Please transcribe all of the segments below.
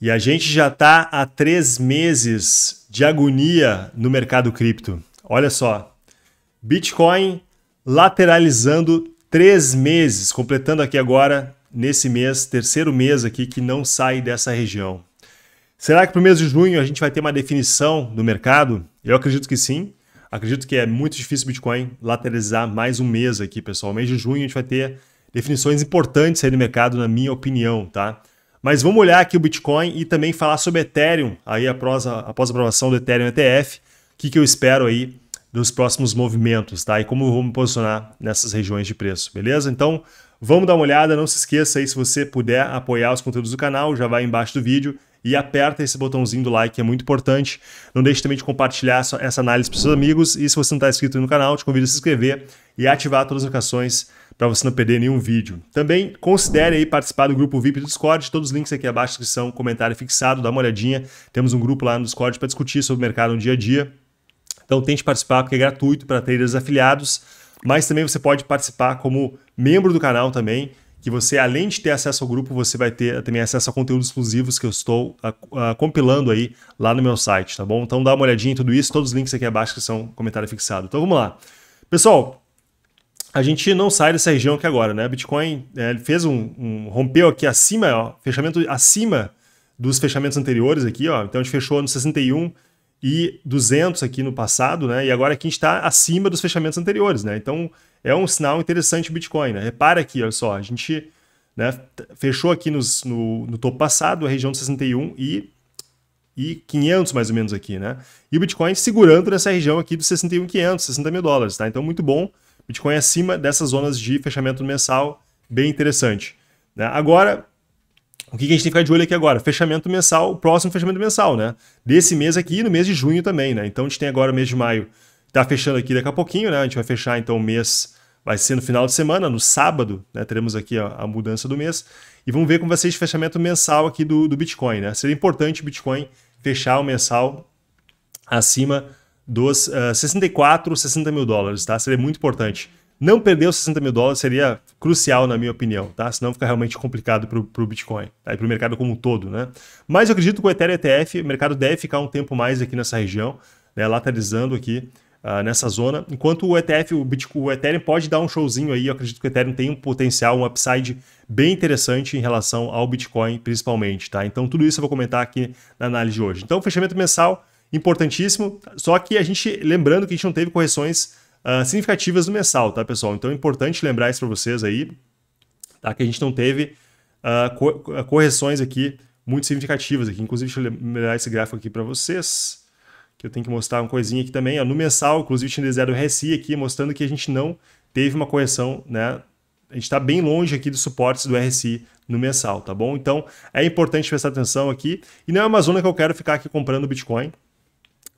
E a gente já está há três meses de agonia no mercado cripto. Olha só, Bitcoin lateralizando três meses, completando aqui agora, nesse mês, terceiro mês aqui que não sai dessa região. Será que para o mês de junho a gente vai ter uma definição do mercado? Eu acredito que sim. Acredito que é muito difícil o Bitcoin lateralizar mais um mês aqui, pessoal. mês de junho a gente vai ter definições importantes aí no mercado, na minha opinião, tá? Mas vamos olhar aqui o Bitcoin e também falar sobre Ethereum, aí após a, após a aprovação do Ethereum ETF, o que, que eu espero aí dos próximos movimentos, tá? E como vou me posicionar nessas regiões de preço, beleza? Então, vamos dar uma olhada, não se esqueça aí, se você puder apoiar os conteúdos do canal, já vai embaixo do vídeo e aperta esse botãozinho do like, é muito importante. Não deixe também de compartilhar essa análise para seus amigos e se você não está inscrito no canal, te convido a se inscrever e ativar todas as notificações para você não perder nenhum vídeo. Também considere aí participar do grupo VIP do Discord, todos os links aqui abaixo que são comentário fixado, dá uma olhadinha. Temos um grupo lá no Discord para discutir sobre o mercado no dia a dia. Então tente participar porque é gratuito para traders afiliados, mas também você pode participar como membro do canal também que você, além de ter acesso ao grupo, você vai ter também acesso a conteúdos exclusivos que eu estou ah, ah, compilando aí lá no meu site, tá bom? Então dá uma olhadinha em tudo isso, todos os links aqui abaixo que são comentário fixado. Então vamos lá. Pessoal, a gente não sai dessa região aqui agora, né? Bitcoin é, fez um, um, rompeu aqui acima, ó, fechamento acima dos fechamentos anteriores aqui, ó. Então a gente fechou no 61 e 200 aqui no passado, né? E agora aqui a gente está acima dos fechamentos anteriores, né? Então é um sinal interessante o Bitcoin, né? Repara aqui, olha só, a gente né, fechou aqui nos, no, no topo passado, a região de 61 e e 500 mais ou menos aqui, né? E o Bitcoin segurando nessa região aqui dos 61.500, 60 mil dólares, tá? Então muito bom. Bitcoin é acima dessas zonas de fechamento mensal, bem interessante. Né? Agora, o que a gente tem que ficar de olho aqui agora? Fechamento mensal, próximo fechamento mensal, né? Desse mês aqui e no mês de junho também, né? Então a gente tem agora o mês de maio, tá fechando aqui daqui a pouquinho, né? A gente vai fechar então o mês, vai ser no final de semana, no sábado, né? Teremos aqui a, a mudança do mês. E vamos ver como vai ser esse fechamento mensal aqui do, do Bitcoin, né? Seria importante o Bitcoin fechar o mensal acima dos uh, 64, 60 mil dólares, tá? Seria muito importante. Não perder os 60 mil dólares seria crucial, na minha opinião, tá? Senão fica realmente complicado para o Bitcoin tá? e para o mercado como um todo, né? Mas eu acredito que o Ethereum ETF, o mercado deve ficar um tempo mais aqui nessa região, né? lateralizando aqui uh, nessa zona. Enquanto o ETF, o, Bitcoin, o Ethereum pode dar um showzinho aí, eu acredito que o Ethereum tem um potencial, um upside bem interessante em relação ao Bitcoin, principalmente, tá? Então, tudo isso eu vou comentar aqui na análise de hoje. Então, fechamento mensal importantíssimo. Só que a gente, lembrando que a gente não teve correções uh, significativas no mensal, tá, pessoal? Então é importante lembrar isso para vocês aí, tá? Que a gente não teve uh, co ah, correções aqui muito significativas aqui. Inclusive, deixa eu melhorar esse gráfico aqui para vocês, que eu tenho que mostrar uma coisinha aqui também. Ó, no mensal, inclusive, tinha zero RSI aqui, mostrando que a gente não teve uma correção, né? A gente está bem longe aqui dos suportes do RSI no mensal, tá bom? Então, é importante prestar atenção aqui. E não é uma zona que eu quero ficar aqui comprando Bitcoin,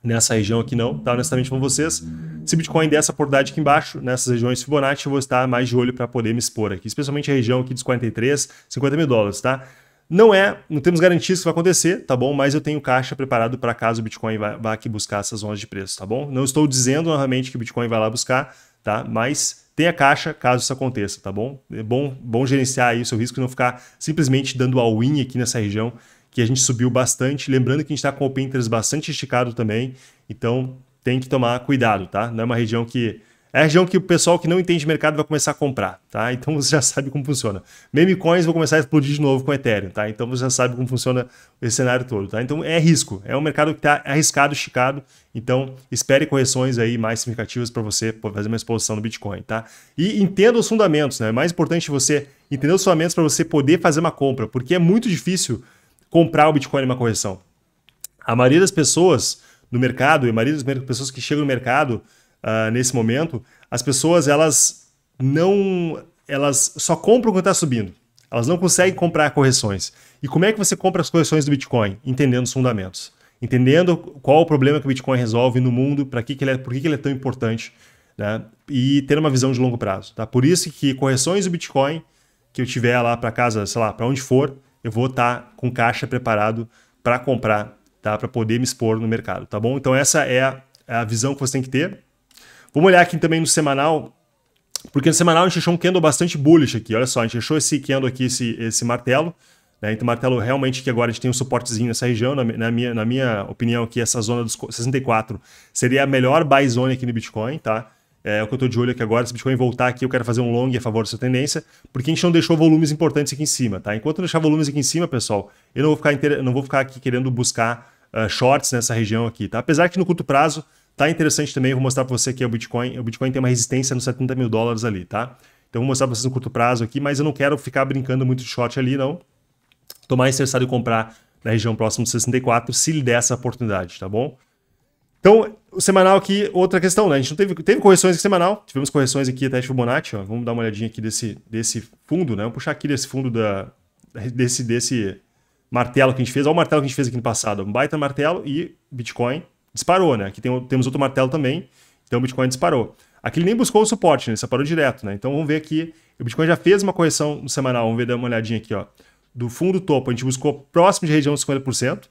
nessa região aqui não, tá? Honestamente com vocês. Se Bitcoin der essa oportunidade aqui embaixo, nessas regiões Fibonacci, eu vou estar mais de olho para poder me expor aqui, especialmente a região aqui dos 43, 50 mil dólares, tá? Não é, não temos garantias que vai acontecer, tá bom? Mas eu tenho caixa preparado para caso o Bitcoin vá, vá aqui buscar essas zonas de preço, tá bom? Não estou dizendo novamente que o Bitcoin vai lá buscar, tá? Mas tenha caixa caso isso aconteça, tá bom? É bom, bom gerenciar aí o seu risco e não ficar simplesmente dando all-in aqui nessa região que a gente subiu bastante. Lembrando que a gente está com o Pinterest bastante esticado também, então tem que tomar cuidado, tá? Não é uma região que. É a região que o pessoal que não entende mercado vai começar a comprar, tá? Então você já sabe como funciona. Meme coins vão começar a explodir de novo com Ethereum, tá? Então você já sabe como funciona esse cenário todo, tá? Então é risco, é um mercado que está arriscado, esticado. Então espere correções aí mais significativas para você fazer uma exposição no Bitcoin, tá? E entenda os fundamentos, né? É mais importante você entender os fundamentos para você poder fazer uma compra, porque é muito difícil comprar o Bitcoin uma correção. A maioria das pessoas no mercado, e a maioria das pessoas que chegam no mercado uh, nesse momento, as pessoas elas não. elas só compram quando está subindo. Elas não conseguem comprar correções. E como é que você compra as correções do Bitcoin? Entendendo os fundamentos. Entendendo qual o problema que o Bitcoin resolve no mundo, para que, que ele é, por que, que ele é tão importante, né? E ter uma visão de longo prazo. Tá? Por isso que correções do Bitcoin que eu tiver lá para casa, sei lá, para onde for, eu vou estar tá com caixa preparado para comprar, tá? Para poder me expor no mercado, tá bom? Então essa é a, é a, visão que você tem que ter. Vamos olhar aqui também no semanal, porque no semanal a gente achou um candle bastante bullish aqui. Olha só, a gente achou esse candle aqui, esse, esse martelo. Né? Então, martelo realmente que agora a gente tem um suportezinho nessa região, na, na, minha, na minha opinião aqui, essa zona dos 64 seria a melhor buy zone aqui no Bitcoin, tá? é o que eu estou de olho aqui agora. Se o Bitcoin voltar aqui, eu quero fazer um long a favor dessa tendência, porque a gente não deixou volumes importantes aqui em cima, tá? Enquanto eu deixar volumes aqui em cima, pessoal, eu não vou ficar, inter... não vou ficar aqui querendo buscar uh, shorts nessa região aqui, tá? Apesar que no curto prazo tá interessante também, eu vou mostrar para você aqui o Bitcoin. O Bitcoin tem uma resistência nos 70 mil dólares ali, tá? Então vou mostrar para vocês no curto prazo aqui, mas eu não quero ficar brincando muito de short ali, não. Tô mais interessado em comprar na região próxima dos 64, se lhe der essa oportunidade, tá bom? Então, o semanal aqui, outra questão, né? A gente não teve, teve correções aqui semanal, tivemos correções aqui até de Fibonacci, ó. Vamos dar uma olhadinha aqui desse, desse fundo, né? vamos puxar aqui desse fundo da, desse, desse martelo que a gente fez. Olha o martelo que a gente fez aqui no passado. Um baita martelo e Bitcoin disparou, né? Aqui tem, temos outro martelo também, então o Bitcoin disparou. Aqui ele nem buscou o suporte, né? Ele separou direto, né? Então vamos ver aqui. O Bitcoin já fez uma correção no semanal. Vamos ver, dar uma olhadinha aqui, ó. Do fundo topo, a gente buscou próximo de região dos 50%.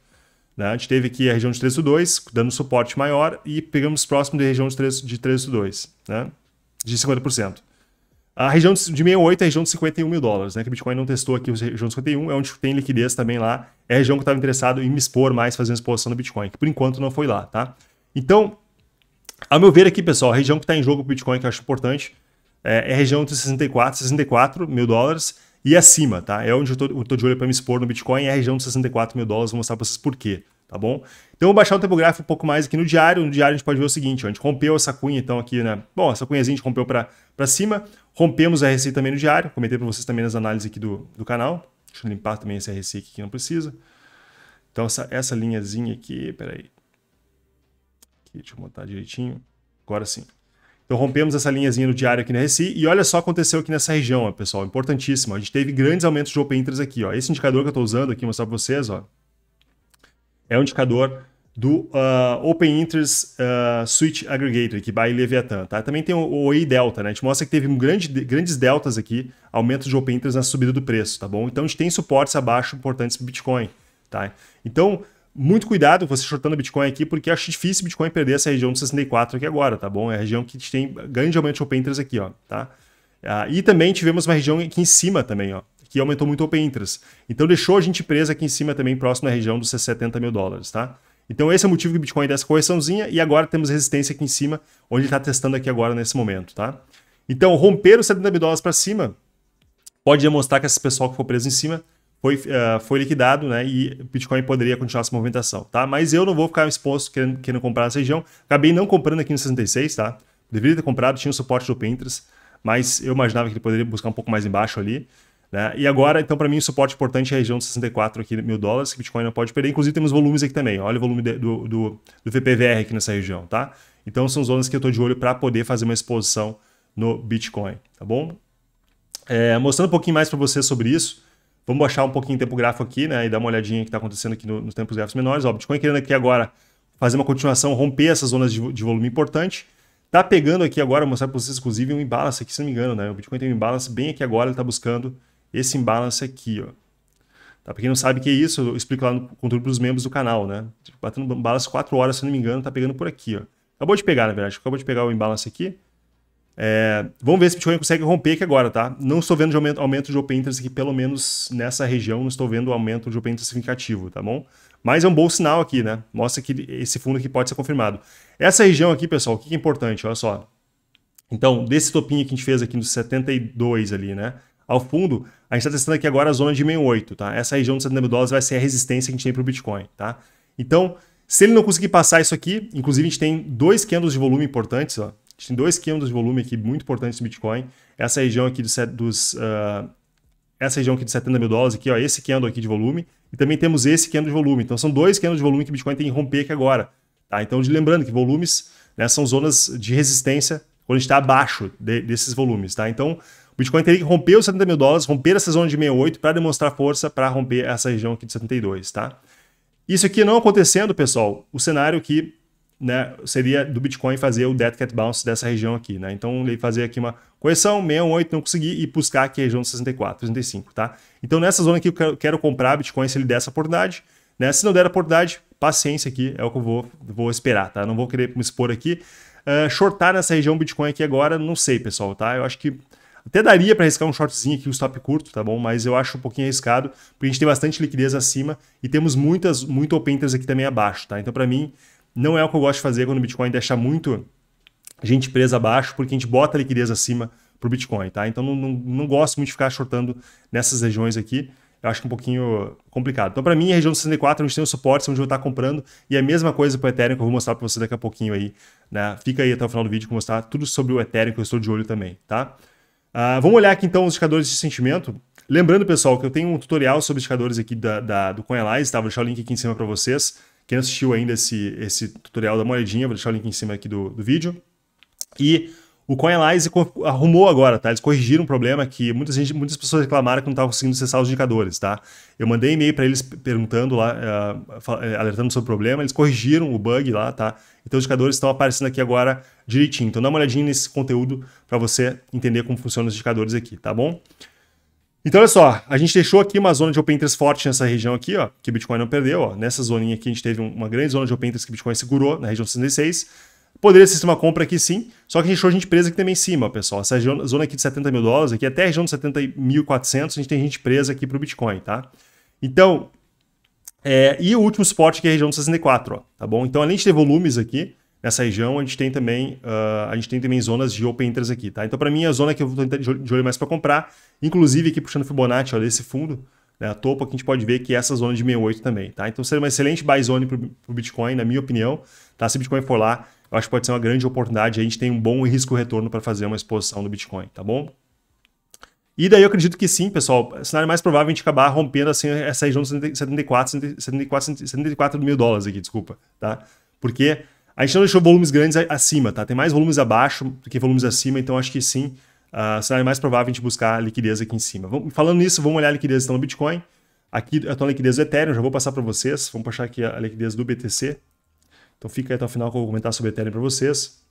Né? A gente teve aqui a região de 3,2, dando suporte maior, e pegamos próximo da região de 3,2, né? de 50%. A região de 68 é a região de 51 mil dólares, né? Que o Bitcoin não testou aqui a região de 51, é onde tem liquidez também lá. É a região que eu estava interessado em me expor mais fazendo exposição no Bitcoin, que por enquanto não foi lá, tá? Então, ao meu ver aqui, pessoal, a região que está em jogo para o Bitcoin, que eu acho importante, é, é a região entre 64 e 64 mil dólares e acima, tá? É onde eu tô, de olho para me expor no Bitcoin, é a região dos 64 mil dólares, vou mostrar para vocês por quê, tá bom? Então vou baixar o tempo gráfico um pouco mais aqui no diário, no diário a gente pode ver o seguinte, ó, a gente rompeu essa cunha então aqui, né? Bom, essa cunhazinha a gente rompeu para cima, rompemos a RSI também no diário, comentei para vocês também nas análises aqui do, do canal, deixa eu limpar também esse RSI aqui que não precisa. Então essa, essa linhazinha aqui, peraí, aqui, deixa eu montar direitinho, agora sim. Então rompemos essa linhazinha no diário aqui na RSI e olha só aconteceu aqui nessa região, ó, pessoal, importantíssimo. A gente teve grandes aumentos de open interest aqui, ó. Esse indicador que eu estou usando aqui, mostrar para vocês, ó, é um indicador do uh, Open Interest uh, ah, Switch Aggregator, que vai Leviathan, tá? Também tem o, OI Delta, né? A gente mostra que teve um grande, grandes deltas aqui, aumentos de Open Interest na subida do preço, tá bom? Então a gente tem suportes abaixo importantes para Bitcoin, tá? Então, muito cuidado você shortando Bitcoin aqui, porque acho difícil Bitcoin perder essa região de 64 aqui agora, tá bom? É a região que tem grande aumento de open interest aqui, ó, tá? Ah, e também tivemos uma região aqui em cima também, ó, que aumentou muito open interest. Então deixou a gente presa aqui em cima também, próximo à região dos 70 mil dólares, tá? Então esse é o motivo que o Bitcoin dessa correçãozinha e agora temos resistência aqui em cima, onde está testando aqui agora nesse momento, tá? Então romper os 70 mil dólares para cima pode demonstrar que esse pessoal que for preso em cima foi, uh, foi liquidado, né? E Bitcoin poderia continuar essa movimentação, tá? Mas eu não vou ficar exposto querendo, querendo comprar essa região. Acabei não comprando aqui no 66, tá? Deveria ter comprado, tinha o suporte do Pinterest, mas eu imaginava que ele poderia buscar um pouco mais embaixo ali. Né? E agora, então, para mim, o suporte importante é a região de 64 aqui, mil dólares, que Bitcoin não pode perder. Inclusive, temos volumes aqui também. Olha o volume de, do, do, do VPVR aqui nessa região, tá? Então, são zonas que eu estou de olho para poder fazer uma exposição no Bitcoin, tá bom? É, mostrando um pouquinho mais para você sobre isso, Vamos baixar um pouquinho o tempo gráfico aqui, né? E dar uma olhadinha o que está acontecendo aqui no, nos tempos gráficos menores. Ó, Bitcoin querendo aqui agora fazer uma continuação, romper essas zonas de, de volume importante. Tá pegando aqui agora, vou mostrar para vocês, inclusive, um imbalance aqui, se não me engano, né? O Bitcoin tem um imbalance bem aqui agora, ele está buscando esse imbalance aqui, ó. Tá? Pra quem não sabe o que é isso, eu explico lá no conteúdo para os membros do canal, né? Batendo balas 4 horas, se não me engano, tá pegando por aqui, ó. Acabou de pegar, na verdade. Acabou de pegar o imbalance aqui. É, vamos ver se o Bitcoin consegue romper aqui agora, tá? Não estou vendo de aumento, aumento de open interest aqui, pelo menos nessa região, não estou vendo aumento de open interest significativo, tá bom? Mas é um bom sinal aqui, né? Mostra que esse fundo aqui pode ser confirmado. Essa região aqui, pessoal, o que é importante? Olha só. Então, desse topinho que a gente fez aqui nos 72 ali, né? Ao fundo, a gente está testando aqui agora a zona de 68, tá? Essa região dos 70 mil dólares vai ser a resistência que a gente tem para o Bitcoin, tá? Então, se ele não conseguir passar isso aqui, inclusive a gente tem dois candles de volume importantes, ó gente tem dois kg de volume aqui, muito importante esse Bitcoin. Essa região aqui dos... dos uh, ah, essa região aqui de 70 mil dólares, aqui, ó, esse candle aqui de volume, e também temos esse candle de volume. Então são dois candles de volume que o Bitcoin tem que romper aqui agora. Tá? Então, lembrando que volumes né, são zonas de resistência quando a gente está abaixo de, desses volumes. Tá? Então, o Bitcoin teria que romper os 70 mil dólares, romper essa zona de 68 para demonstrar força para romper essa região aqui de 72. Tá? Isso aqui não acontecendo, pessoal, o cenário que né, seria do Bitcoin fazer o Dead Cat Bounce dessa região aqui, né? Então ele fazer aqui uma correção, 68, não consegui, e buscar aqui a região de 64, 35, tá? Então nessa zona aqui eu quero, quero comprar Bitcoin se ele der essa oportunidade, né? Se não der a oportunidade, paciência aqui, é o que eu vou, vou esperar, tá? Não vou querer me expor aqui. Uh, shortar nessa região Bitcoin aqui agora, não sei, pessoal, tá? Eu acho que até daria para arriscar um shortzinho aqui, um stop curto, tá bom? Mas eu acho um pouquinho arriscado, porque a gente tem bastante liquidez acima e temos muitas, muito open aqui também abaixo, tá? Então para mim não é o que eu gosto de fazer quando o Bitcoin deixa muito gente presa abaixo, porque a gente bota a liquidez acima para o Bitcoin, tá? Então não, não, não, gosto muito de ficar shortando nessas regiões aqui. Eu acho que é um pouquinho complicado. Então, para mim, a região 64, onde tem um suporte onde eu vou estar comprando, e é a mesma coisa para o Ethereum, que eu vou mostrar para você daqui a pouquinho aí. Né? Fica aí até o final do vídeo que eu vou mostrar tudo sobre o Ethereum, que eu estou de olho também, tá? Uh, vamos olhar aqui então os indicadores de sentimento. Lembrando, pessoal, que eu tenho um tutorial sobre indicadores aqui da, da do CoinAnalyze, tá? Vou deixar o link aqui em cima para vocês. Quem não assistiu ainda esse, esse tutorial, dá uma olhadinha, vou deixar o link em cima aqui do, do vídeo. E o CoinAnalyze arrumou agora, tá? Eles corrigiram um problema que muita gente, muitas pessoas reclamaram que não estavam conseguindo acessar os indicadores, tá? Eu mandei e-mail para eles perguntando lá, uh, alertando sobre o problema, eles corrigiram o bug lá, tá? Então os indicadores estão aparecendo aqui agora direitinho. Então dá uma olhadinha nesse conteúdo para você entender como funcionam os indicadores aqui, tá bom? Então, olha só, a gente deixou aqui uma zona de open interest forte nessa região aqui, ó, que o Bitcoin não perdeu. Ó. Nessa zoninha aqui a gente teve uma grande zona de open interest que o Bitcoin segurou, na região 66. Poderia ser uma compra aqui sim, só que a gente deixou a gente presa aqui também em cima, pessoal. Essa região, zona aqui de 70 mil dólares, aqui até a região de 70.400, a gente tem gente presa aqui para o Bitcoin, tá? Então, é, e o último suporte que é a região de 64, ó, tá bom? Então, além de ter volumes aqui, nessa região, a gente tem também, uh, a gente tem também zonas de open interest aqui, tá? Então, para mim, a zona que eu estou de olho mais para comprar, inclusive aqui puxando Fibonacci, olha esse fundo, né, a topo, aqui a gente pode ver que é essa zona de 68 também, tá? Então, seria uma excelente buy zone para o Bitcoin, na minha opinião, tá? Se o Bitcoin for lá, eu acho que pode ser uma grande oportunidade, a gente tem um bom risco-retorno para fazer uma exposição no Bitcoin, tá bom? E daí eu acredito que sim, pessoal, o é cenário mais provável é a gente acabar rompendo assim, essa região dos 74, 74 mil dólares aqui, desculpa, tá? Porque a gente não deixou volumes grandes acima, tá? Tem mais volumes abaixo do que volumes acima, então acho que sim, uh, será mais provável a gente buscar liquidez aqui em cima. Vamos, falando nisso, vamos olhar a liquidez então no Bitcoin. Aqui eu estou na liquidez do Ethereum, já vou passar para vocês. Vamos puxar aqui a liquidez do BTC. Então fica aí até o final que eu vou comentar sobre Ethereum para vocês.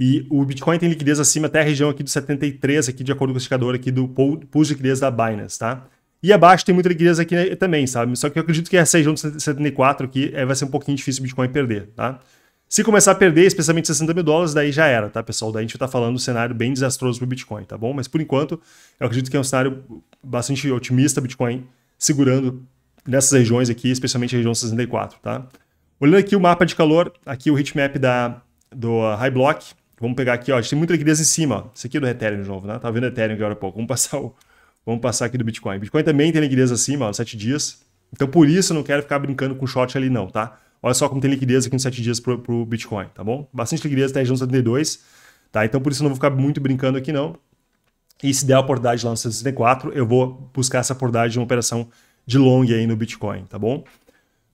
E o Bitcoin tem liquidez acima até a região aqui do 73, aqui de acordo com o indicador aqui do pool de liquidez da Binance, tá? E abaixo tem muita liquidez aqui né, também, sabe? Só que eu acredito que essa região de 74 aqui é, vai ser um pouquinho difícil o Bitcoin perder, tá? Se começar a perder, especialmente 60 mil dólares, daí já era, tá, pessoal? Daí a gente está falando um cenário bem desastroso para o Bitcoin, tá bom? Mas por enquanto, eu acredito que é um cenário bastante otimista, Bitcoin segurando nessas regiões aqui, especialmente a região 64, tá? Olhando aqui o mapa de calor, aqui o heatmap da, do ah, High Block, vamos pegar aqui, ó, a gente tem muita liquidez em cima, ó. Isso aqui é do Ethereum de novo, né? Tá vendo Ethereum agora há pouco, vamos passar o, Vamos passar aqui do Bitcoin. Bitcoin também tem liquidez acima, ó, 7 dias. Então, por isso, eu não quero ficar brincando com short ali não, tá? Olha só como tem liquidez aqui nos 7 dias para o Bitcoin, tá bom? Bastante liquidez até a região 72, tá? Então, por isso, eu não vou ficar muito brincando aqui não. E se der a oportunidade lá no 164, eu vou buscar essa oportunidade de uma operação de long aí no Bitcoin, tá bom?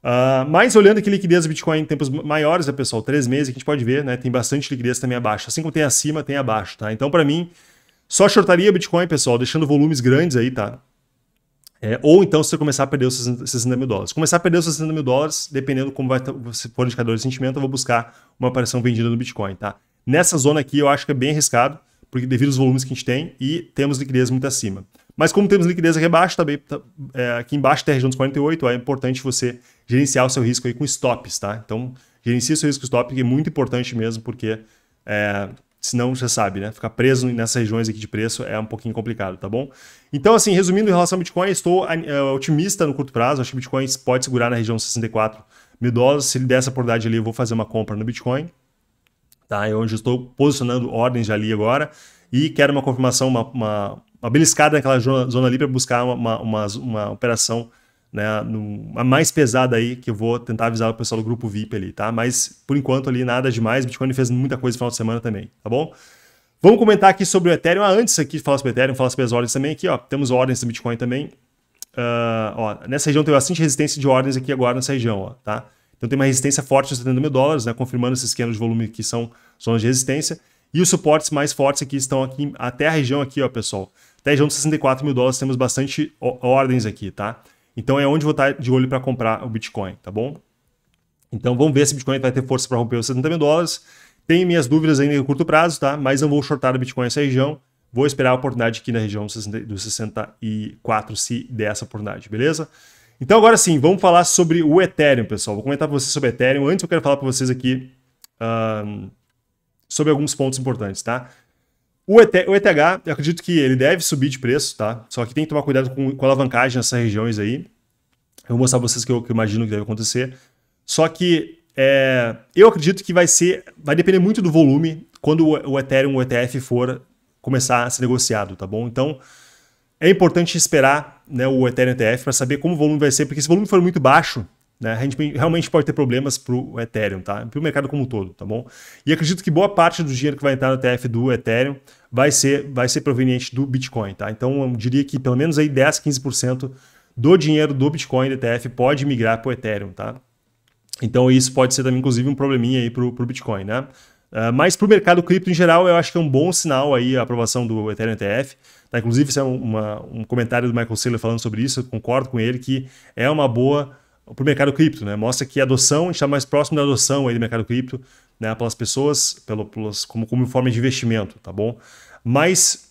Uh, mas olhando aqui liquidez do Bitcoin em tempos maiores, né, pessoal? Três meses, que a gente pode ver, né? Tem bastante liquidez também abaixo. Assim como tem acima, tem abaixo, tá? Então, para mim, só shortaria Bitcoin, pessoal, deixando volumes grandes aí, tá? É, ou então se você começar a perder os 60 mil dólares. Começar a perder os 60 mil dólares, dependendo como vai se tá, for indicador de sentimento, eu vou buscar uma aparição vendida no Bitcoin, tá? Nessa zona aqui eu acho que é bem arriscado, porque devido aos volumes que a gente tem e temos liquidez muito acima. Mas como temos liquidez aqui embaixo, também tá, é, aqui embaixo tem a região dos 48, é importante você gerenciar o seu risco aí com stops, tá? Então gerencia o seu risco stop, que é muito importante mesmo, porque é, Senão, você sabe, né? Ficar preso nessas regiões aqui de preço é um pouquinho complicado, tá bom? Então, assim, resumindo em relação ao Bitcoin, estou uh, otimista no curto prazo. Acho que o Bitcoin pode segurar na região 64 mil dólares. Se ele der essa oportunidade ali, eu vou fazer uma compra no Bitcoin. Tá? É eu estou posicionando ordens ali agora. E quero uma confirmação, uma, uma, uma beliscada naquela zona, zona ali para buscar uma, uma, uma, uma operação né, a mais pesada aí, que eu vou tentar avisar o pessoal do grupo VIP ali, tá? Mas, por enquanto ali, nada demais, Bitcoin fez muita coisa no final de semana também, tá bom? Vamos comentar aqui sobre o Ethereum, ah, antes aqui de falar sobre o Ethereum, falar sobre as ordens também aqui, ó, temos ordens do Bitcoin também, uh, ó, nessa região tem bastante resistência de ordens aqui agora nessa região, ó, tá? Então tem uma resistência forte nos 70 mil dólares, né, confirmando esses esquemas de volume que são zonas de resistência, e os suportes mais fortes aqui estão aqui, até a região aqui, ó, pessoal, até a região de 64 mil dólares temos bastante ordens aqui, tá? Então é onde vou estar de olho para comprar o Bitcoin, tá bom? Então vamos ver se o Bitcoin vai ter força para romper os 70 mil dólares. Tenho minhas dúvidas ainda em curto prazo, tá? Mas não vou shortar o Bitcoin nessa região. Vou esperar a oportunidade aqui na região dos 64, se der essa oportunidade, beleza? Então agora sim, vamos falar sobre o Ethereum, pessoal. Vou comentar para vocês sobre o Ethereum. Antes eu quero falar para vocês aqui um, sobre alguns pontos importantes, tá? O ETH, o ETH, eu acredito que ele deve subir de preço, tá? Só que tem que tomar cuidado com, com alavancagem nessas regiões aí. Eu vou mostrar pra vocês o que eu, que eu imagino que deve acontecer. Só que é, eu acredito que vai ser, vai depender muito do volume quando o Ethereum, o ETF for começar a ser negociado, tá bom? Então é importante esperar né, o Ethereum ETF para saber como o volume vai ser, porque se o volume for muito baixo, né? A gente realmente pode ter problemas para o Ethereum, tá? para o mercado como um todo, tá bom? E acredito que boa parte do dinheiro que vai entrar no ETF do Ethereum vai ser, vai ser proveniente do Bitcoin, tá? Então eu diria que pelo menos aí 10, 15% do dinheiro do Bitcoin do ETF pode migrar para o Ethereum, tá? Então isso pode ser também, inclusive, um probleminha aí para o Bitcoin, né? Uh, mas para o mercado cripto em geral, eu acho que é um bom sinal aí a aprovação do Ethereum ETF. Tá? Inclusive, isso é uma, um comentário do Michael Saylor falando sobre isso, eu concordo com ele que é uma boa para o mercado cripto, né? Mostra que a adoção, a gente está mais próximo da adoção aí do mercado cripto, né? Pelas pessoas, pelo, pelas, como, como forma de investimento, tá bom? Mas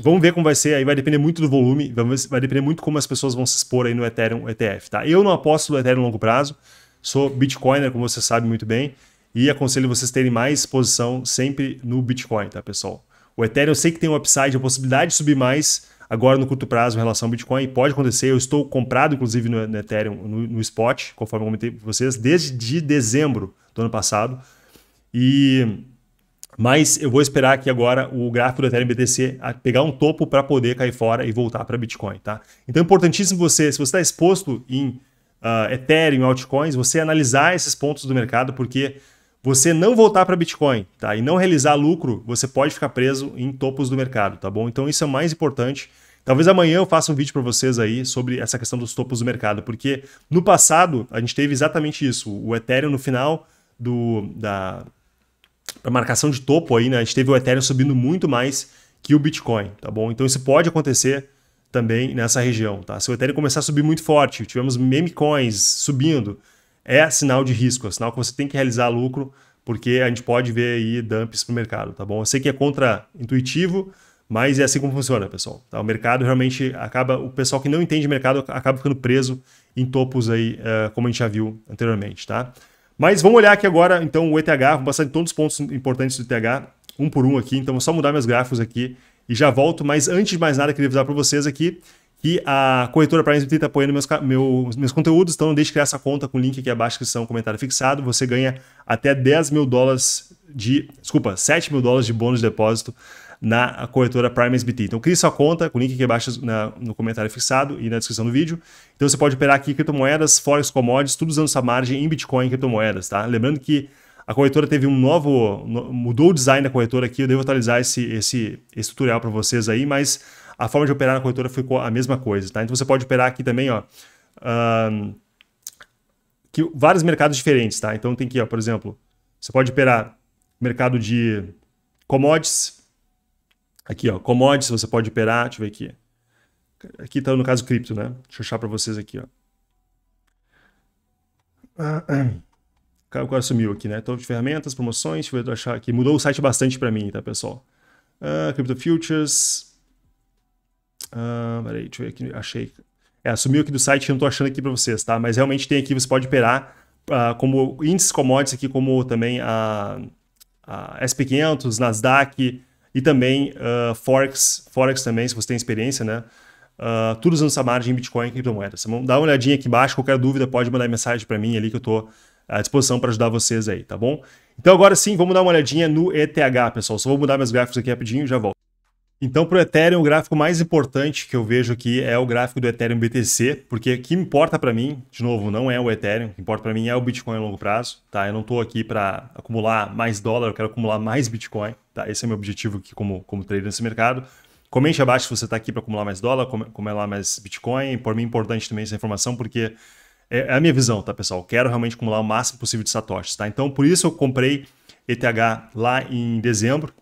vamos ver como vai ser, aí vai depender muito do volume, vai depender muito como as pessoas vão se expor aí no Ethereum ETF, tá? Eu não aposto no Ethereum a longo prazo, sou Bitcoiner, como você sabe muito bem, e aconselho vocês terem mais exposição sempre no Bitcoin, tá, pessoal? O Ethereum eu sei que tem um upside, a possibilidade de subir mais, agora no curto prazo em relação ao Bitcoin, e pode acontecer. Eu estou comprado, inclusive, no, no Ethereum, no, no, spot, conforme eu comentei para vocês, desde de dezembro do ano passado. E mas eu vou esperar aqui agora o gráfico do Ethereum BTC pegar um topo para poder cair fora e voltar para Bitcoin, tá? Então é importantíssimo você, se você está exposto em uh, Ethereum, altcoins, você analisar esses pontos do mercado, porque você não voltar para Bitcoin tá? e não realizar lucro, você pode ficar preso em topos do mercado, tá bom? Então isso é o mais importante. Talvez amanhã eu faça um vídeo para vocês aí sobre essa questão dos topos do mercado, porque no passado a gente teve exatamente isso. O Ethereum no final do, da marcação de topo aí, né? A gente teve o Ethereum subindo muito mais que o Bitcoin, tá bom? Então isso pode acontecer também nessa região, tá? Se o Ethereum começar a subir muito forte, tivemos meme coins subindo, é sinal de risco, é sinal que você tem que realizar lucro, porque a gente pode ver aí dumps para o mercado, tá bom? Eu sei que é contra-intuitivo, mas é assim como funciona, pessoal. Tá? O mercado realmente acaba, o pessoal que não entende mercado acaba ficando preso em topos aí, uh, como a gente já viu anteriormente, tá? Mas vamos olhar aqui agora, então, o ETH, vou passar em todos os pontos importantes do ETH, um por um aqui, então vou só mudar meus gráficos aqui e já volto, mas antes de mais nada, queria avisar para vocês aqui que a corretora Prime está apoiando meus, meus conteúdos, então não deixe de criar essa conta com o link aqui abaixo na descrição, comentário fixado. Você ganha até 10 mil dólares de. Desculpa, 7 mil dólares de bônus de depósito na corretora Prime SBT. Então crie sua conta com o link aqui abaixo na, no comentário fixado e na descrição do vídeo. Então você pode operar aqui criptomoedas, forex, commodities, tudo usando sua margem em Bitcoin e criptomoedas, tá? Lembrando que a corretora teve um novo. mudou o design da corretora aqui, eu devo atualizar esse, esse, esse tutorial para vocês aí, mas a forma de operar na corretora ficou a mesma coisa, tá? Então você pode operar aqui também, ó, um, que, vários mercados diferentes, tá? Então tem aqui, ó, por exemplo, você pode operar mercado de commodities, aqui, ó, commodities você pode operar, deixa eu ver aqui. Aqui tá no caso cripto, né? Deixa eu achar para vocês aqui, ó. Ah, O cara sumiu aqui, né? Topo então, de ferramentas, promoções, deixa eu achar aqui. Mudou o site bastante para mim, tá, pessoal? Uh, crypto Futures. Ah, peraí, deixa eu ver aqui. Achei. É, sumiu aqui do site, eu não tô achando aqui para vocês, tá? Mas realmente tem aqui, você pode operar uh, como índices commodities aqui, como também a, a SP500, Nasdaq e também uh, Forex, Forex também, se você tem experiência, né? Uh, tudo usando essa margem em Bitcoin e criptomoedas. Então, dá uma olhadinha aqui embaixo, qualquer dúvida pode mandar mensagem para mim ali que eu estou à disposição para ajudar vocês aí, tá bom? Então agora sim, vamos dar uma olhadinha no ETH, pessoal. Só vou mudar meus gráficos aqui rapidinho e já volto. Então, para o Ethereum, o gráfico mais importante que eu vejo aqui é o gráfico do Ethereum BTC, porque o que importa para mim, de novo, não é o Ethereum, o que importa para mim é o Bitcoin a longo prazo, tá? Eu não estou aqui para acumular mais dólar, eu quero acumular mais Bitcoin, tá? Esse é meu objetivo aqui como, como trader nesse mercado. Comente abaixo se você está aqui para acumular mais dólar, acumular mais Bitcoin, por mim é importante também essa informação, porque é, é a minha visão, tá, pessoal? Eu quero realmente acumular o máximo possível de satoshis, tá? Então, por isso eu comprei ETH lá em dezembro,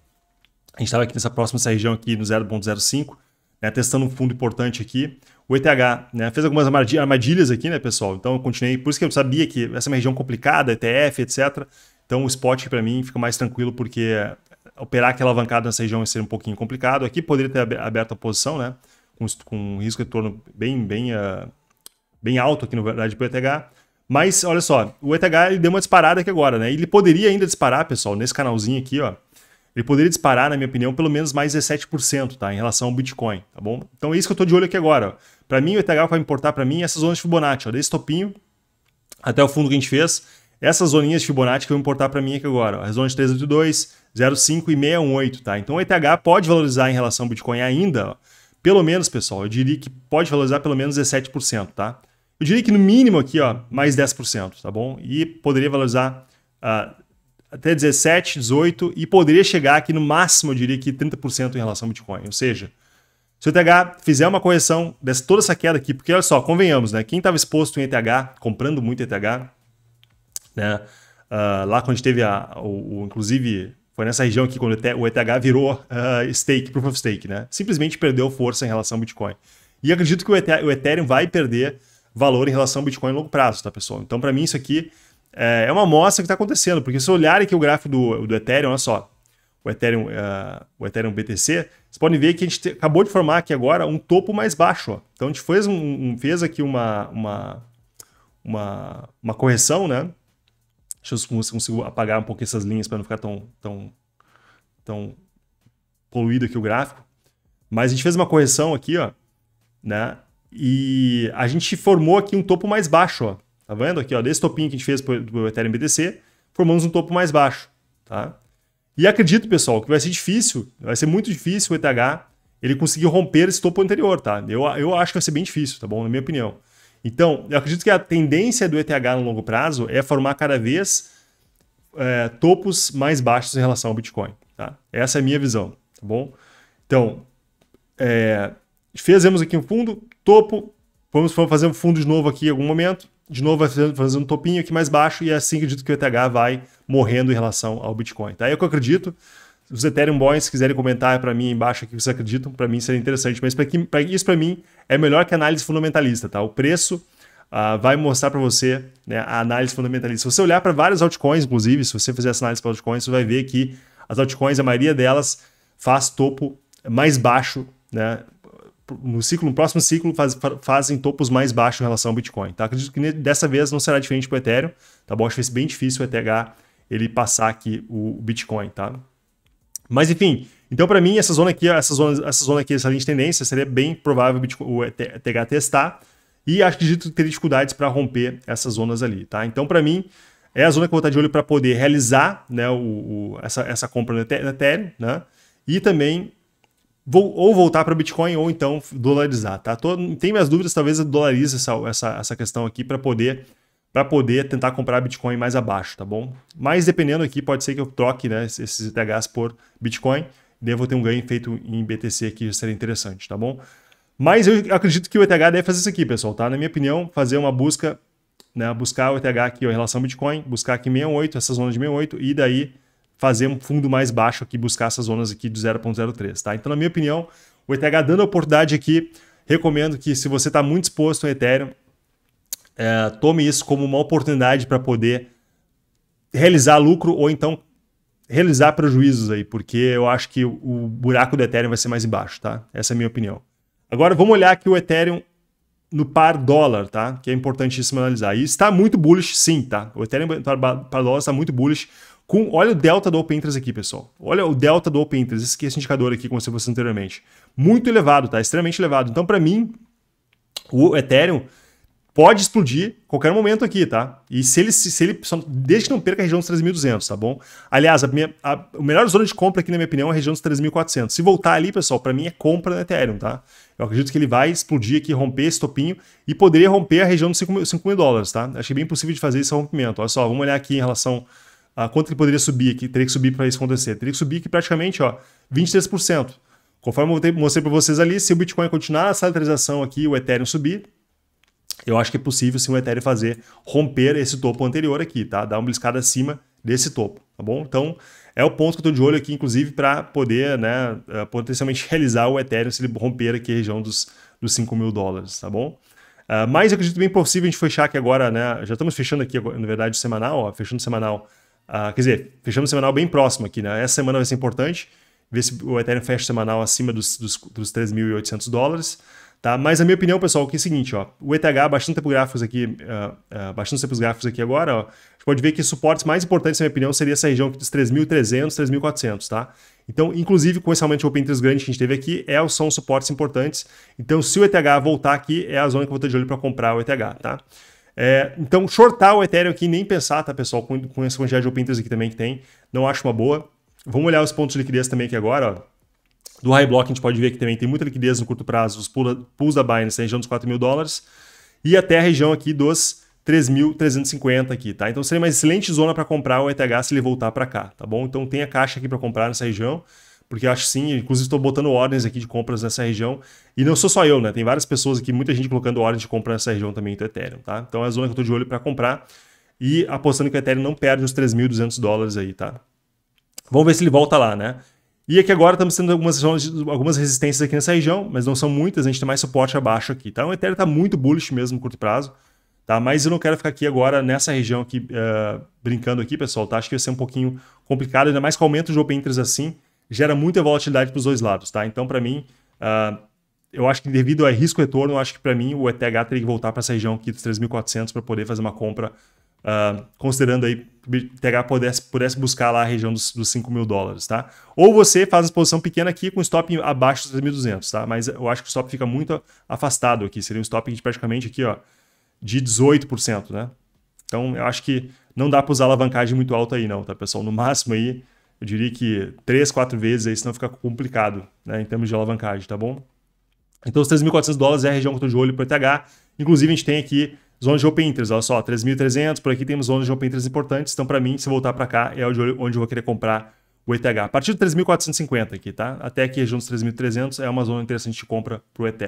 a gente estava aqui nessa próxima essa região aqui no 0.05, né, testando um fundo importante aqui. O ETH né, fez algumas armadilhas aqui, né, pessoal? Então eu continuei. Por isso que eu sabia que essa é uma região complicada, ETF, etc. Então o spot para mim fica mais tranquilo, porque operar aquela alavancada nessa região vai ser um pouquinho complicado. Aqui poderia ter aberto a posição, né? Com, com risco de retorno bem, bem, uh, bem alto aqui, na verdade, para o ETH. Mas olha só, o ETH ele deu uma disparada aqui agora, né? Ele poderia ainda disparar, pessoal, nesse canalzinho aqui, ó ele poderia disparar, na minha opinião, pelo menos mais 17%, tá? Em relação ao Bitcoin, tá bom? Então é isso que eu estou de olho aqui agora. Para mim, o ETH vai importar para mim é essas zonas de Fibonacci, ó, desse topinho até o fundo que a gente fez, essas zoninhas de Fibonacci que eu vou importar para mim aqui agora, ó, a zona de 382, 05 e 618, tá? Então o ETH pode valorizar em relação ao Bitcoin ainda, ó, pelo menos, pessoal, eu diria que pode valorizar pelo menos 17%, tá? Eu diria que no mínimo aqui, ó, mais 10%, tá bom? E poderia valorizar uh, até 17, 18 e poderia chegar aqui no máximo, eu diria que 30% em relação ao Bitcoin. Ou seja, se o ETH fizer uma correção dessa toda essa queda aqui, porque olha só, convenhamos, né? Quem estava exposto em ETH, comprando muito ETH, né? Uh, lá quando a gente teve a, o, o, inclusive foi nessa região aqui quando o ETH virou uh, stake, proof of stake, né? Simplesmente perdeu força em relação ao Bitcoin. E acredito que o, o Ethereum vai perder valor em relação ao Bitcoin em longo prazo, tá, pessoal? Então, para mim, isso aqui é, é, uma amostra que está acontecendo, porque se olharem aqui o gráfico do, do Ethereum, olha só, o Ethereum, uh, o Ethereum BTC, vocês podem ver que a gente te, acabou de formar aqui agora um topo mais baixo. Ó. Então a gente fez, um, um, fez aqui uma, uma, uma, uma correção, né? Deixa eu ver se consigo apagar um pouco essas linhas para não ficar tão, tão, tão poluído aqui o gráfico. Mas a gente fez uma correção aqui, ó, né? E a gente formou aqui um topo mais baixo, ó. Tá vendo aqui, ó, desse topinho que a gente fez do Ethereum BTC, formamos um topo mais baixo, tá? E acredito, pessoal, que vai ser difícil, vai ser muito difícil o ETH ele conseguir romper esse topo anterior, tá? Eu, eu acho que vai ser bem difícil, tá bom? Na minha opinião. Então, eu acredito que a tendência do ETH no longo prazo é formar cada vez é, topos mais baixos em relação ao Bitcoin, tá? Essa é a minha visão, tá bom? Então, é, fizemos aqui um fundo, topo, vamos fazer um fundo de novo aqui em algum momento, de novo vai fazendo, um topinho aqui mais baixo e é assim que acredito que o ETH vai morrendo em relação ao Bitcoin. Tá? É o que eu acredito. Os Ethereum Boys quiserem comentar para mim embaixo o que vocês acreditam, para mim seria interessante. Mas pra que, pra, isso para mim é melhor que análise fundamentalista. tá? O preço uh, vai mostrar para você né, a análise fundamentalista. Se você olhar para várias altcoins, inclusive, se você fizer essa análise para altcoins, você vai ver que as altcoins, a maioria delas, faz topo mais baixo né, no ciclo, no próximo ciclo, faz, fazem topos mais baixos em relação ao Bitcoin. Tá? Acredito que dessa vez não será diferente para o Ethereum. Tá bom? Acho que vai bem difícil o ETH ele passar aqui o Bitcoin. Tá? Mas enfim, então para mim, essa zona aqui, essa zona, essa zona aqui, essa linha de tendência, seria bem provável o, Bitcoin, o ETH testar. E acredito teria dificuldades para romper essas zonas ali. Tá? Então, para mim, é a zona que eu vou estar de olho para poder realizar né, o, o, essa, essa compra no Ethereum. Né? E também vou, ou voltar para Bitcoin ou então dolarizar, tá? Tô, tem minhas dúvidas, talvez eu dolarize essa, essa, essa questão aqui para poder para poder tentar comprar Bitcoin mais abaixo, tá bom? Mas dependendo aqui, pode ser que eu troque né, esses ETHs por Bitcoin, daí eu vou ter um ganho feito em BTC aqui, seria interessante, tá bom? Mas eu acredito que o ETH deve fazer isso aqui, pessoal, tá? Na minha opinião, fazer uma busca, né, buscar o ETH aqui ó, em relação ao Bitcoin, buscar aqui 68, essa zona de 68, e daí fazer um fundo mais baixo aqui, buscar essas zonas aqui de 0.03, tá? Então, na minha opinião, o ETH dando a oportunidade aqui, recomendo que se você está muito exposto ao Ethereum, é, tome isso como uma oportunidade para poder realizar lucro ou então realizar prejuízos aí, porque eu acho que o buraco do Ethereum vai ser mais embaixo, tá? Essa é a minha opinião. Agora vamos olhar aqui o Ethereum no par dólar, tá? Que é importantíssimo analisar. E está muito bullish, sim, tá? O Ethereum par, dólar está muito bullish. Com, olha o delta do Open Interest aqui, pessoal. Olha o delta do Open Interest, esse, é esse indicador aqui, como eu mostrei anteriormente. Muito elevado, tá? Extremamente elevado. Então, para mim, o Ethereum pode explodir qualquer momento aqui, tá? E se ele, se, ele desde que não perca a região dos 3.200, tá bom? Aliás, a, minha, a, a melhor zona de compra aqui, na minha opinião, é a região dos 3.400. Se voltar ali, pessoal, para mim é compra no Ethereum, tá? Eu acredito que ele vai explodir aqui, romper esse topinho e poderia romper a região dos 5 mil dólares, tá? Achei bem possível de fazer esse rompimento. Olha só, vamos olhar aqui em relação a quanto ele poderia subir aqui, teria que subir para isso acontecer. Teria que subir aqui praticamente, ó, 23%. Conforme eu mostrei para vocês ali, se o Bitcoin continuar a lateralização aqui, o Ethereum subir, eu acho que é possível sim o Ethereum fazer romper esse topo anterior aqui, tá? Dar uma bliscada acima desse topo, tá bom? Então, é o ponto que eu estou de olho aqui, inclusive, para poder, né, eh, potencialmente realizar o Ethereum se ele romper aqui a região dos, dos 5 mil dólares, tá bom? Uh, mas eu acredito bem possível a gente fechar aqui agora, né? Já estamos fechando aqui, na verdade, o semanal, ó, fechando o semanal. Uh, quer dizer, fechamos o semanal bem próximo aqui, né? Essa semana vai ser importante, ver se o Ethereum fecha o semanal acima dos, dos, dos 3.800 dólares. Tá? Mas a minha opinião, pessoal, é, é o seguinte, ó, o ETH, bastante tempo gráficos aqui, uh, ah, uh, ah, bastante tempo os gráficos aqui agora, ó, a gente pode ver que suportes mais importantes, na minha opinião, seria essa região aqui dos 3.300, 3.400, tá? Então, inclusive, com esse aumento de open interest grande que a gente teve aqui, é, são suportes importantes. Então, se o ETH voltar aqui, é a zona que eu vou ter de olho para comprar o ETH, tá? É, então, shortar o Ethereum aqui, nem pensar, tá, pessoal, com, com essa quantidade de open interest aqui também que tem, não acho uma boa. Vamos olhar os pontos de liquidez também aqui agora, ó. Do high block, a gente pode ver que também tem muita liquidez no curto prazo, os pools da Binance, na região dos 4 mil dólares, e até a região aqui dos 3.350 aqui, tá? Então seria uma excelente zona para comprar o ETH se ele voltar para cá, tá bom? Então tem a caixa aqui para comprar nessa região, porque eu acho sim, inclusive estou botando ordens aqui de compras nessa região, e não sou só eu, né? Tem várias pessoas aqui, muita gente colocando ordens de compra nessa região também do Ethereum, tá? Então é a zona que eu estou de olho para comprar e apostando que o Ethereum não perde os 3.200 dólares aí, tá? Vamos ver se ele volta lá, né? E aqui agora estamos tendo algumas, algumas resistências aqui nessa região, mas não são muitas, a gente tem mais suporte abaixo aqui, tá? O Ethereum está muito bullish mesmo no curto prazo, tá? Mas eu não quero ficar aqui agora nessa região aqui, uh, brincando aqui, pessoal, tá? Acho que vai ser um pouquinho complicado, ainda mais com o aumento de open interest assim, gera muita volatilidade para os dois lados, tá? Então, para mim, uh, eu acho que devido a risco-retorno, eu acho que para mim o ETH teria que voltar para essa região aqui dos 3.400 para poder fazer uma compra uh, considerando aí TH pudesse, pudesse buscar lá a região dos, dos 5 mil dólares, tá? Ou você faz uma exposição pequena aqui com stop abaixo dos 3.200, tá? Mas eu acho que o stop fica muito afastado aqui, seria um stop de praticamente aqui, ó, de 18%, né? Então, eu acho que não dá para usar alavancagem muito alta aí não, tá, pessoal? No máximo aí, eu diria que 3, 4 vezes aí, senão fica complicado, né, em termos de alavancagem, tá bom? Então, os 3.400 dólares é a região que eu tô de olho para o ETH. Inclusive, a gente tem aqui Zonas de open interest, olha só, 3.300, por aqui temos zonas de open interest importantes, então para mim, se voltar para cá, é onde eu vou querer comprar o ETH. A partir de 3.450 aqui, tá? Até aqui, região dos 3.300, é uma zona interessante de compra para o ETH,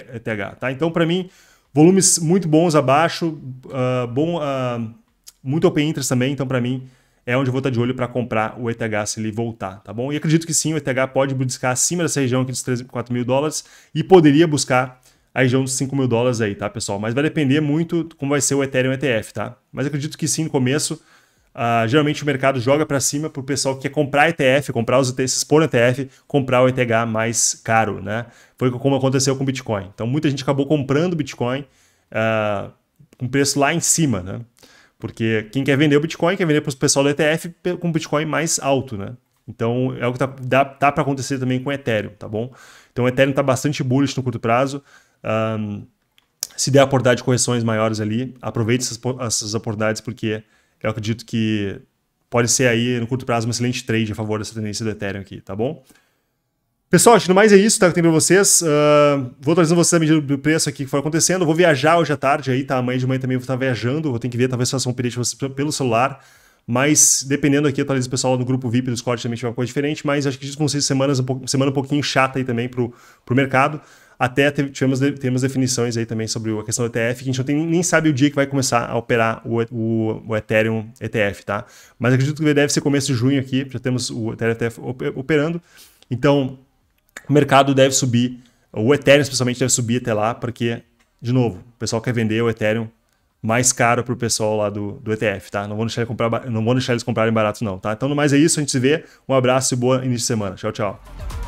tá? Então, para mim, volumes muito bons abaixo, uh, bom, uh, muito open interest também, então para mim é onde eu vou estar de olho para comprar o ETH se ele voltar, tá bom? E acredito que sim, o ETH pode buscar acima dessa região aqui dos 4 mil dólares e poderia buscar a região dos 5 mil dólares aí, tá, pessoal? Mas vai depender muito como vai ser o Ethereum ETF, tá? Mas acredito que sim, no começo. Uh, geralmente o mercado joga para cima para o pessoal que quer comprar ETF, comprar os ETFs por ETF, comprar o ETH mais caro, né? Foi como aconteceu com o Bitcoin. Então muita gente acabou comprando Bitcoin uh, com preço lá em cima, né? Porque quem quer vender o Bitcoin quer vender para o pessoal do ETF com Bitcoin mais alto, né? Então é o que tá, dá, tá para acontecer também com o Ethereum, tá bom? Então o Ethereum está bastante bullish no curto prazo. Um, se der oportunidade de correções maiores ali, aproveite essas, essas oportunidades, porque eu acredito que pode ser aí, no curto prazo, um excelente trade a favor dessa tendência do Ethereum aqui, tá bom? Pessoal, acho que no mais é isso tá, que eu tenho pra vocês. Uh, vou atualizando vocês a medida do preço aqui que foi acontecendo. Vou viajar hoje à tarde aí, tá? Amanhã de manhã também vou estar viajando. Vou ter que ver, talvez faça um update pelo celular. Mas, dependendo aqui, atualizo o pessoal no grupo VIP do Discord também tiver uma coisa diferente. Mas acho que isso vão ser semanas, um semana um pouquinho chata aí também pro, pro mercado. Até tivemos, temos definições aí também sobre a questão do ETF, que a gente tem, nem sabe o dia que vai começar a operar o, o, o Ethereum ETF, tá? Mas acredito que deve ser começo de junho aqui, já temos o Ethereum ETF operando. Então, o mercado deve subir, o Ethereum especialmente deve subir até lá, porque, de novo, o pessoal quer vender o Ethereum mais caro para o pessoal lá do, do ETF, tá? Não vou, deixar ele comprar, não vou deixar eles comprarem barato não, tá? Então, no mais é isso, a gente se vê. Um abraço e boa início de semana. Tchau, tchau.